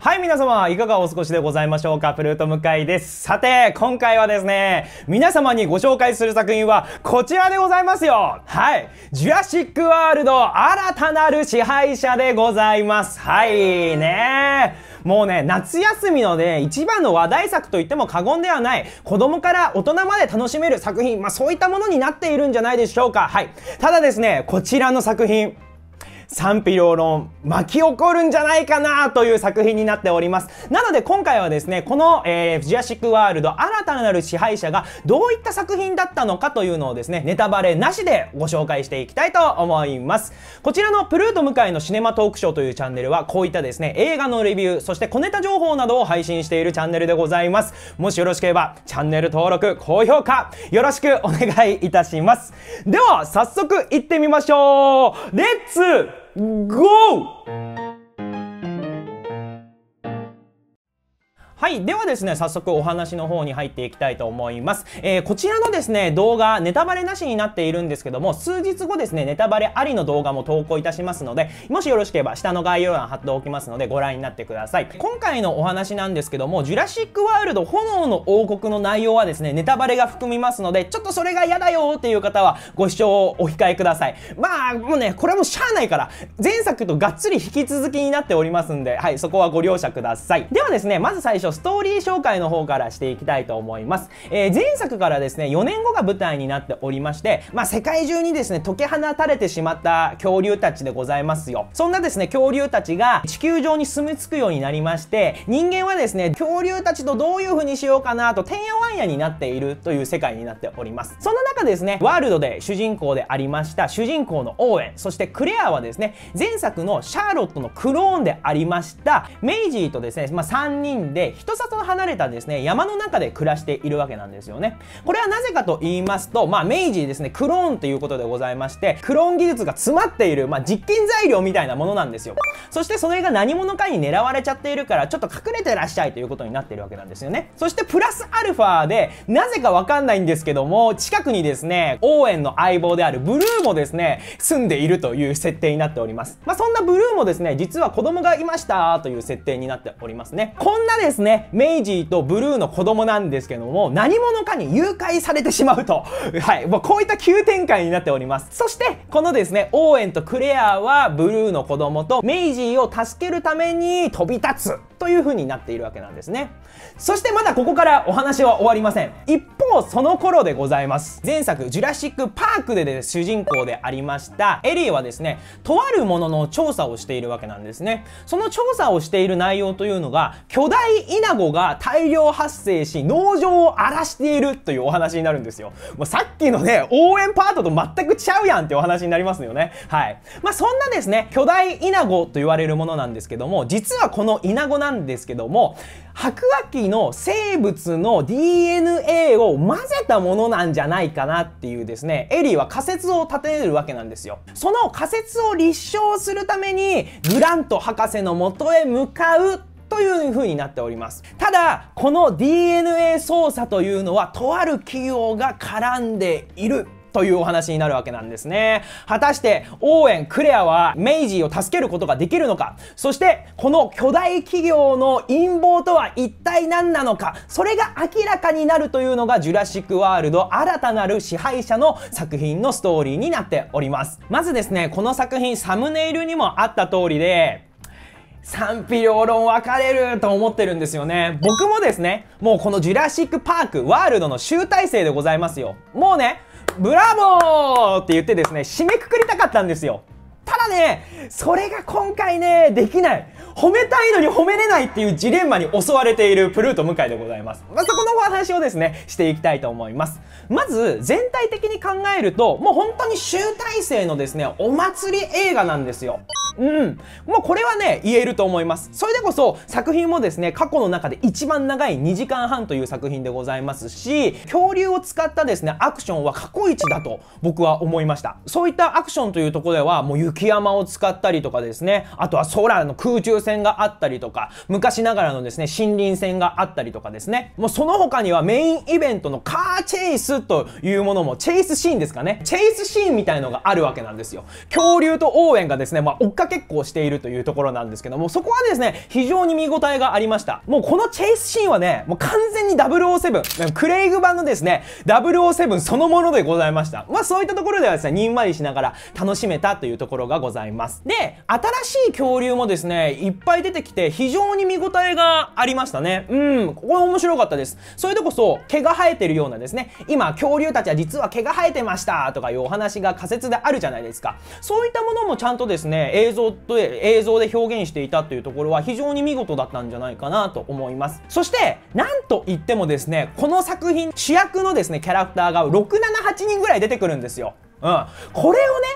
はい皆様いかがお過ごしでございましょうかプルート向井ですさて今回はですね皆様にご紹介する作品はこちらでございますよはいジュラシックワールド新たなる支配者でございますはいねもうね、夏休みのね、一番の話題作といっても過言ではない、子供から大人まで楽しめる作品、まあそういったものになっているんじゃないでしょうか。はい。ただですね、こちらの作品、賛否両論巻き起こるんじゃないかなという作品になっておりますなので今回はですねこの、えー、ジュラシック・ワールド新たなる支配者がどういった作品だったのかというのをですねネタバレなしでご紹介していきたいと思いますこちらのプルート向井のシネマトークショーというチャンネルはこういったですね映画のレビューそして小ネタ情報などを配信しているチャンネルでございますもしよろしければチャンネル登録高評価よろしくお願いいたしますでは早速行ってみましょうレッツ go! はい。ではですね、早速お話の方に入っていきたいと思います。えー、こちらのですね、動画、ネタバレなしになっているんですけども、数日後ですね、ネタバレありの動画も投稿いたしますので、もしよろしければ下の概要欄貼っておきますので、ご覧になってください。今回のお話なんですけども、ジュラシックワールド炎の王国の内容はですね、ネタバレが含みますので、ちょっとそれが嫌だよっていう方は、ご視聴をお控えください。まあ、もうね、これもしゃあないから、前作とがっつり引き続きになっておりますんで、はい、そこはご了承ください。ではですね、まず最初、ょストーリー紹介の方からしていきたいと思います、えー、前作からですね4年後が舞台になっておりまして、まあ、世界中にですね解き放たれてしまった恐竜たちでございますよそんなですね恐竜たちが地球上に住み着くようになりまして人間はですね恐竜たちとどういう風にしようかなとてんやわんやになっているという世界になっておりますそんな中ですねワールドで主人公でありました主人公のオーエンそしてクレアはですね前作のシャーロットのクローンでありましたメイジーとですね、まあ、3人で人里離れたですね、山の中で暮らしているわけなんですよね。これはなぜかと言いますと、まあ、明治ですね、クローンということでございまして、クローン技術が詰まっている、まあ、実験材料みたいなものなんですよ。そしてそれが何者かに狙われちゃっているから、ちょっと隠れてらっしゃいということになっているわけなんですよね。そしてプラスアルファで、なぜかわかんないんですけども、近くにですね、応援の相棒であるブルーもですね、住んでいるという設定になっております。まあ、そんなブルーもですね、実は子供がいましたという設定になっておりますね。こんなですね、ね、メイジーとブルーの子供なんですけども、何者かに誘拐されてしまうと。はい。もうこういった急展開になっております。そして、このですね、オーエンとクレアはブルーの子供とメイジーを助けるために飛び立つという風になっているわけなんですね。そしてまだここからお話は終わりません。もうその頃でございます前作「ジュラシック・パークで、ね」で主人公でありましたエリーはですねとあるものの調査をしているわけなんですねその調査をしている内容というのが巨大イナゴが大量発生し農場を荒らしているというお話になるんですよもうさっきのね応援パートと全くちゃうやんってお話になりますよねはいまあそんなですね巨大イナゴと言われるものなんですけども実はこのイナゴなんですけども白亜紀の生物の DNA を混ぜたものなんじゃないかなっていうですね、エリーは仮説を立てるわけなんですよ。その仮説を立証するために、グラント博士の元へ向かうという風になっております。ただ、この DNA 操作というのは、とある企業が絡んでいるというお話になるわけなんですね。果たしてオーエン・クレアはメイジーを助けることができるのか、そしてこの巨大企業の陰謀とは一体何なのか、それが明らかになるというのがジュラシック・ワールド新たなる支配者の作品のストーリーになっております。まずですね、この作品サムネイルにもあった通りで、賛否両論分かれると思ってるんですよね。僕もですね、もうこのジュラシック・パーク、ワールドの集大成でございますよ。もうね、ブラボーって言ってですね、締めくくりたかったんですよ。ただね、それが今回ね、できない。褒めたいのに褒めれないっていうジレンマに襲われているプルート向井でございます。まあ、そこのお話をですね、していきたいと思います。まず、全体的に考えると、もう本当に集大成のですね、お祭り映画なんですよ。うん。もうこれはね、言えると思います。それでこそ、作品もですね、過去の中で一番長い2時間半という作品でございますし、恐竜を使ったですね、アクションは過去一だと僕は思いました。そういったアクションというところでは、もう雪山を使ったりとかですね、あとは空の空中戦があったりとか、昔ながらのですね、森林戦があったりとかですね、もうその他にはメインイベントのカーチェイスというものも、チェイスシーンですかね、チェイスシーンみたいのがあるわけなんですよ。恐竜と応援がですね、まあ、追っか結構しているというところなんですけども、そこはですね、非常に見応えがありました。もうこのチェイスシーンはね、もう完全に007、クレイグ版のですね、007そのものでございました。まあそういったところではですね、にんまりしながら楽しめたというところがございます。で、新しい恐竜もですね、いっぱい出てきて、非常に見応えがありましたね。うん、ここ面白かったです。それとこそ、毛が生えてるようなですね、今恐竜たちは実は毛が生えてましたとかいうお話が仮説であるじゃないですか。そういったものもちゃんとですね、映像と映像で表現していたというところは非常に見事だったんじゃないかなと思いますそしてなんといってもですねこの作品主役のですねキャラクターが678人ぐらい出てくるんですよ、うん、これをね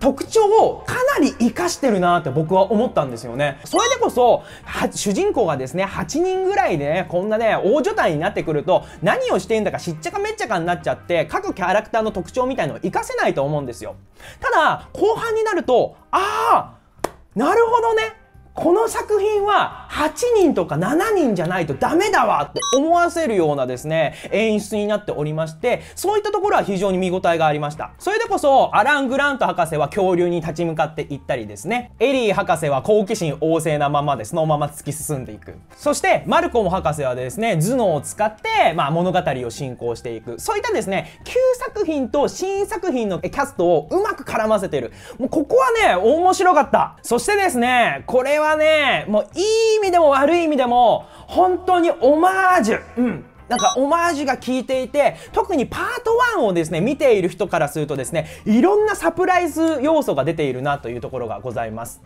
特徴をかなり活かしてるなって僕は思ったんですよね。それでこそ、主人公がですね、8人ぐらいでね、こんなね、大所帯になってくると、何をしてんだかしっちゃかめっちゃかになっちゃって、各キャラクターの特徴みたいのを活かせないと思うんですよ。ただ、後半になると、ああなるほどねこの作品は8人とか7人じゃないとダメだわって思わせるようなですね、演出になっておりまして、そういったところは非常に見応えがありました。それでこそ、アラン・グラント博士は恐竜に立ち向かっていったりですね、エリー博士は好奇心旺盛なままでそのまま突き進んでいく。そして、マルコム博士はですね、頭脳を使って、まあ、物語を進行していく。そういったですね、旧作品と新作品のキャストをうまく絡ませてる。もうここはね、面白かった。そしてですね、これははねもういい意味でも悪い意味でも本当にオマージュ、うん、なんかオマージュが効いていて、特にパート1をですね、見ている人からするとですね、いろんなサプライズ要素が出ているなというところがございます。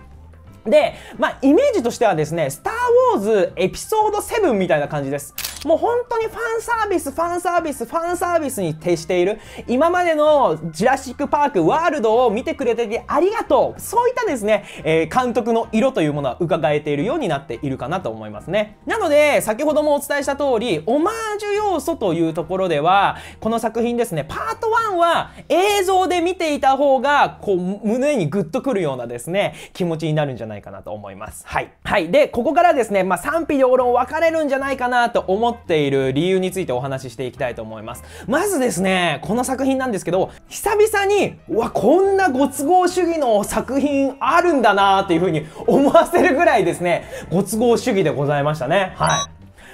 で、まあ、イメージとしてはですね、スター・ウォーズエピソード7みたいな感じです。もう本当にファンサービス、ファンサービス、ファンサービスに徹している。今までのジュラシック・パーク、ワールドを見てくれててありがとう。そういったですね、えー、監督の色というものは伺えているようになっているかなと思いますね。なので、先ほどもお伝えした通り、オマージュ要素というところでは、この作品ですね、パート1は映像で見ていた方が、こう、胸にグッとくるようなですね、気持ちになるんじゃないかなと思います。はい。はい。で、ここからですね、まあ、賛否両論分かれるんじゃないかなと思っている理由についてお話ししていきたいと思います。まずですね、この作品なんですけど、久々に、うわ、こんなご都合主義の作品あるんだなーっていうふうに 思わせるぐらいですね、ご都合主義でございましたね。はい。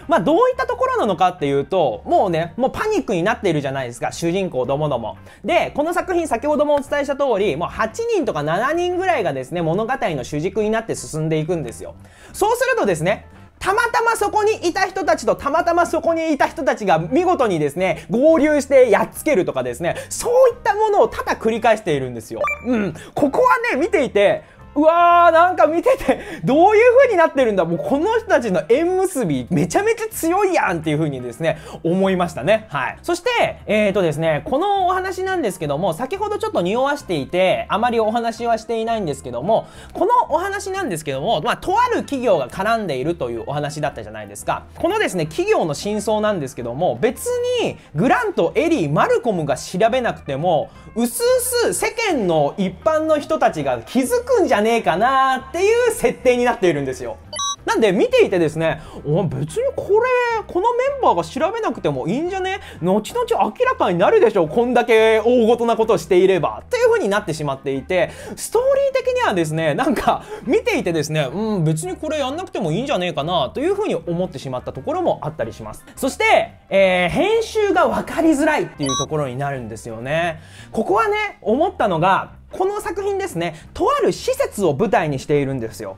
まあ、どういったところなのかっていうと、もうね、もうパニックになっているじゃないですか、主人公どもども。で、この作品先ほどもお伝えした通り、もう8人とか7人ぐらいがですね、物語の主軸になって進んでいくんですよ。そうするとですね、たまたまそこにいた人たちとたまたまそこにいた人たちが見事にですね、合流してやっつけるとかですね、そういったものをただ繰り返しているんですよ。うん。ここはね、見ていて、うわーなんか見ててどういう風になってるんだもうこの人たちの縁結びめちゃめちゃ強いやんっていう風にですね思いましたねはいそしてえーとですねこのお話なんですけども先ほどちょっと匂わしていてあまりお話はしていないんですけどもこのお話なんですけどもまあとある企業が絡んでいるというお話だったじゃないですかこのですね企業の真相なんですけども別にグラントエリーマルコムが調べなくてもうすうす世間の一般の人たちが気づくんじゃねねえかなっていう設定になっているんですよなんで見ていてですね、別にこれ、このメンバーが調べなくてもいいんじゃね後々明らかになるでしょこんだけ大ごとなことをしていれば。という風になってしまっていて、ストーリー的にはですね、なんか見ていてですね、うん、別にこれやんなくてもいいんじゃねえかなという風に思ってしまったところもあったりします。そして、えー、編集が分かりづらいっていうところになるんですよね。ここはね、思ったのが、この作品ですねとある施設を舞台にしているんですよ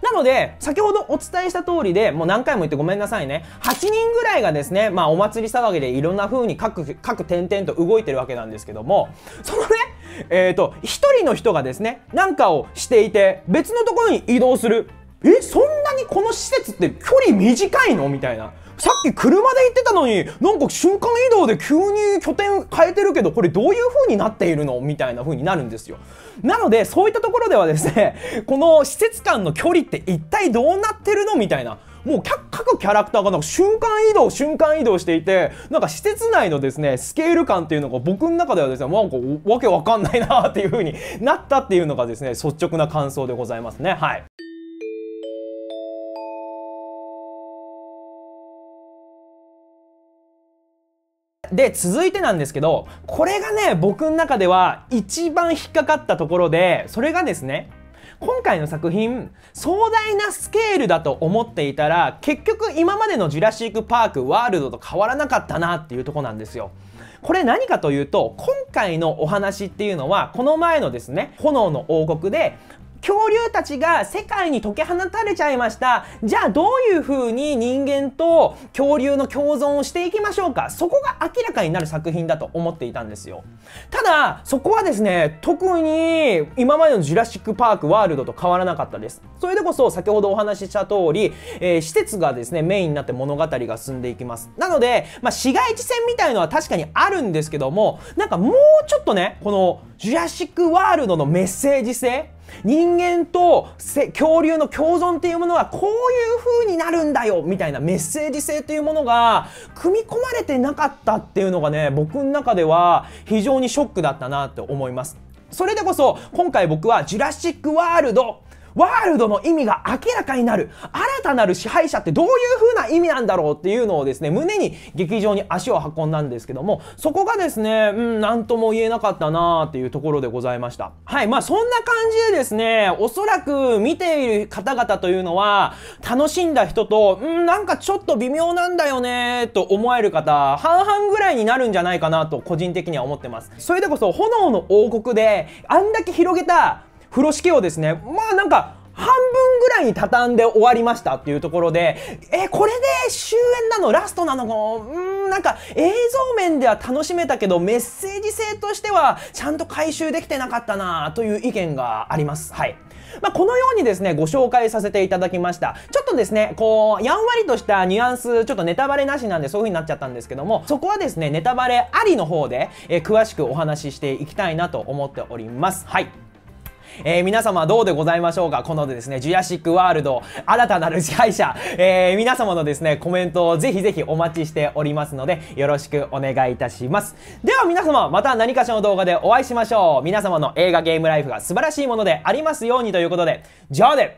なので、先ほどお伝えした通りで、もう何回も言ってごめんなさいね。8人ぐらいがですね、まあお祭り騒ぎでいろんな風に各、各点々と動いてるわけなんですけども、そのね、えっ、ー、と、1人の人がですね、なんかをしていて、別のところに移動する。え、そんなにこの施設って距離短いのみたいな。さっき車で行ってたのに、なんか瞬間移動で急に拠点変えてるけど、これどういう風になっているのみたいな風になるんですよ。なので、そういったところではですね、この施設間の距離って一体どうなってるのみたいな。もう各キャラクターがなんか瞬間移動瞬間移動していてなんか施設内のですねスケール感っていうのが僕の中ではですねなんかわけわかんないなっていう風になったっていうのがですね率直な感想でございますねはい。で、続いてなんですけど、これがね、僕の中では一番引っかかったところで、それがですね、今回の作品、壮大なスケールだと思っていたら、結局今までのジュラシック・パーク・ワールドと変わらなかったなっていうとこなんですよ。これ何かというと、今回のお話っていうのは、この前のですね、炎の王国で、恐竜たちが世界に解き放たれちゃいました。じゃあどういう風に人間と恐竜の共存をしていきましょうか。そこが明らかになる作品だと思っていたんですよ。ただ、そこはですね、特に今までのジュラシック・パーク・ワールドと変わらなかったです。それでこそ先ほどお話しした通り、えー、施設がですね、メインになって物語が進んでいきます。なので、まあ、市街地戦みたいのは確かにあるんですけども、なんかもうちょっとね、このジュラシック・ワールドのメッセージ性人間と恐竜の共存っていうものはこういう風になるんだよみたいなメッセージ性というものが組み込まれてなかったっていうのがね僕の中では非常にショックだったなと思います。それでこそ今回僕は「ジュラシック・ワールド」ワールドの意味が明らかになる、新たなる支配者ってどういう風な意味なんだろうっていうのをですね、胸に劇場に足を運んだんですけども、そこがですね、うん、なんとも言えなかったなーっていうところでございました。はい、まあそんな感じでですね、おそらく見ている方々というのは、楽しんだ人と、うん、なんかちょっと微妙なんだよねと思える方、半々ぐらいになるんじゃないかなと個人的には思ってます。それでこそ、炎の王国で、あんだけ広げた風呂敷をですねまあなんか半分ぐらいに畳んで終わりましたっていうところで、え、これで終焉なのラストなのうん、なんか映像面では楽しめたけど、メッセージ性としてはちゃんと回収できてなかったなという意見があります。はい。まあ、このようにですね、ご紹介させていただきました。ちょっとですね、こう、やんわりとしたニュアンス、ちょっとネタバレなしなんでそういう風になっちゃったんですけども、そこはですね、ネタバレありの方で、え詳しくお話ししていきたいなと思っております。はい。えー、皆様どうでございましょうかこのですね、ジュラシックワールド、新たなる司会者、えー、皆様のですね、コメントをぜひぜひお待ちしておりますので、よろしくお願いいたします。では皆様、また何かしらの動画でお会いしましょう。皆様の映画ゲームライフが素晴らしいものでありますようにということで、じゃあね